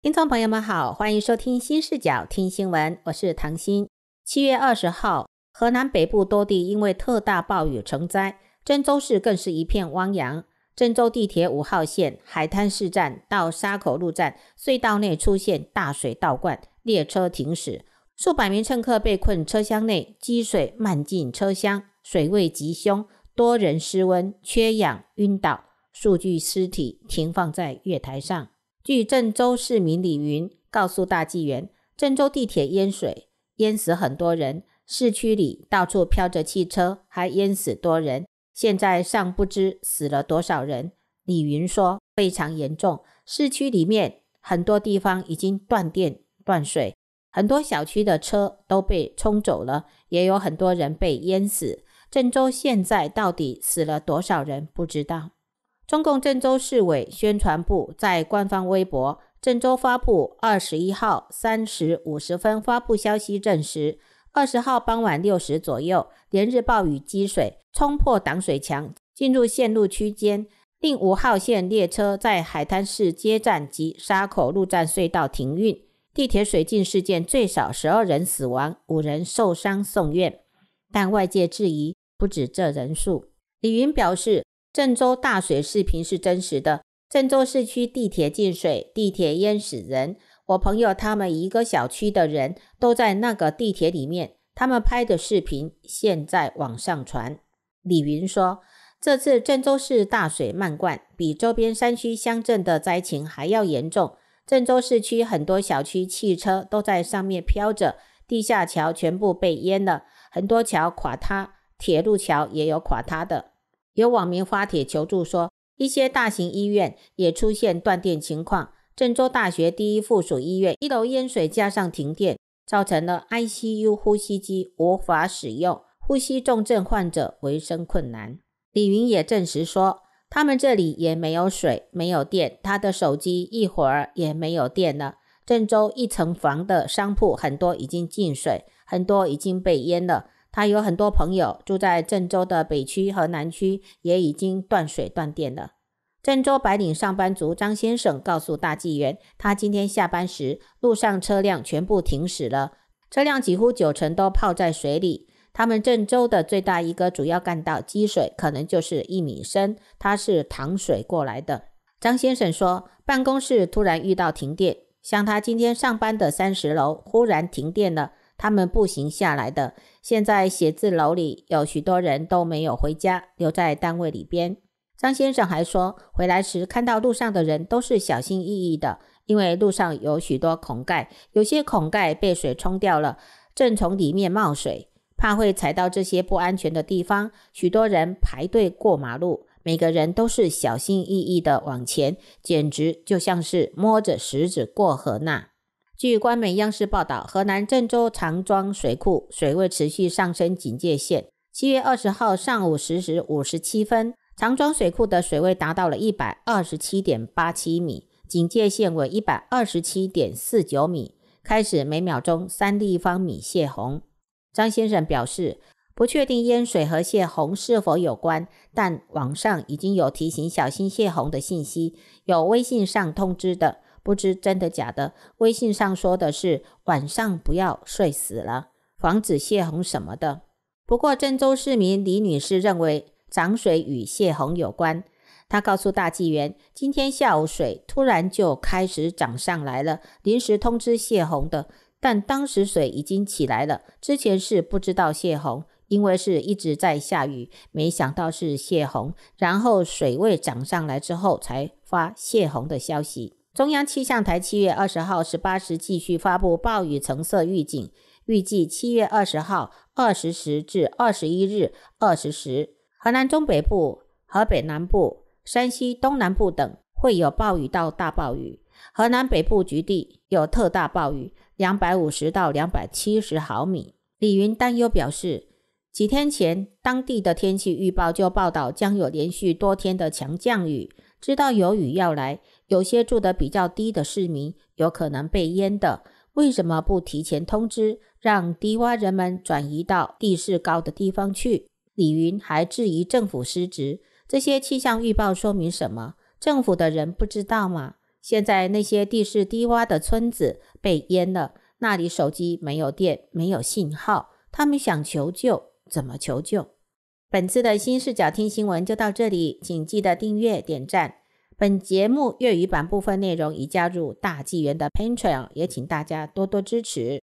听众朋友们好，欢迎收听新视角听新闻，我是唐鑫。七月二十号，河南北部多地因为特大暴雨成灾，郑州市更是一片汪洋。郑州地铁五号线海滩市站到沙口路站隧道内出现大水倒灌，列车停驶，数百名乘客被困车厢内，积水漫进车厢，水位极凶，多人失温、缺氧、晕倒，数具尸体停放在月台上。据郑州市民李云告诉大纪元，郑州地铁淹水淹死很多人，市区里到处飘着汽车，还淹死多人，现在尚不知死了多少人。李云说非常严重，市区里面很多地方已经断电断水，很多小区的车都被冲走了，也有很多人被淹死。郑州现在到底死了多少人，不知道。中共郑州市委宣传部在官方微博“郑州”发布二十一号三时五十分发布消息，证实二十号傍晚六时左右，连日暴雨积水冲破挡水墙，进入线路区间，令五号线列车在海滩市街站及沙口路站隧道停运。地铁水浸事件最少十二人死亡，五人受伤送院，但外界质疑不止这人数。李云表示。郑州大水视频是真实的。郑州市区地铁进水，地铁淹死人。我朋友他们一个小区的人都在那个地铁里面，他们拍的视频现在网上传。李云说，这次郑州市大水漫灌，比周边山区乡镇的灾情还要严重。郑州市区很多小区、汽车都在上面飘着，地下桥全部被淹了，很多桥垮塌，铁路桥也有垮塌的。有网民发帖求助说，一些大型医院也出现断电情况。郑州大学第一附属医院一楼淹水加上停电，造成了 ICU 呼吸机无法使用，呼吸重症患者维生困难。李云也证实说，他们这里也没有水，没有电，他的手机一会儿也没有电了。郑州一层房的商铺很多已经进水，很多已经被淹了。他有很多朋友住在郑州的北区和南区，也已经断水断电了。郑州白领上班族张先生告诉大纪元，他今天下班时路上车辆全部停驶了，车辆几乎九成都泡在水里。他们郑州的最大一个主要干道积水可能就是一米深，他是淌水过来的。张先生说，办公室突然遇到停电，像他今天上班的三十楼忽然停电了。他们步行下来的。现在写字楼里有许多人都没有回家，留在单位里边。张先生还说，回来时看到路上的人都是小心翼翼的，因为路上有许多孔盖，有些孔盖被水冲掉了，正从里面冒水，怕会踩到这些不安全的地方。许多人排队过马路，每个人都是小心翼翼的往前，简直就像是摸着石子过河那。据官媒央视报道，河南郑州长庄水库水位持续上升，警戒线。七月二十号上午十时五十七分，长庄水库的水位达到了一百二十七点八七米，警戒线为一百二十七点四九米，开始每秒钟三立方米泄洪。张先生表示，不确定淹水和泄洪是否有关，但网上已经有提醒小心泄洪的信息，有微信上通知的。不知真的假的，微信上说的是晚上不要睡死了，防止泄洪什么的。不过，郑州市民李女士认为涨水与泄洪有关。她告诉大纪元，今天下午水突然就开始涨上来了，临时通知泄洪的。但当时水已经起来了，之前是不知道泄洪，因为是一直在下雨，没想到是泄洪。然后水位涨上来之后才发泄洪的消息。中央气象台七月二十号十八时继续发布暴雨橙色预警，预计七月二十号二十时至二十一日二十时，河南中北部、河北南部、山西东南部等会有暴雨到大暴雨，河南北部局地有特大暴雨，两百五十到两百七十毫米。李云担忧表示，几天前当地的天气预报就报道将有连续多天的强降雨，知道有雨要来。有些住得比较低的市民有可能被淹的，为什么不提前通知，让低洼人们转移到地势高的地方去？李云还质疑政府失职，这些气象预报说明什么？政府的人不知道吗？现在那些地势低洼的村子被淹了，那里手机没有电，没有信号，他们想求救，怎么求救？本次的新视角听新闻就到这里，请记得订阅、点赞。本节目粤语版部分内容已加入大纪元的 Patreon，也请大家多多支持。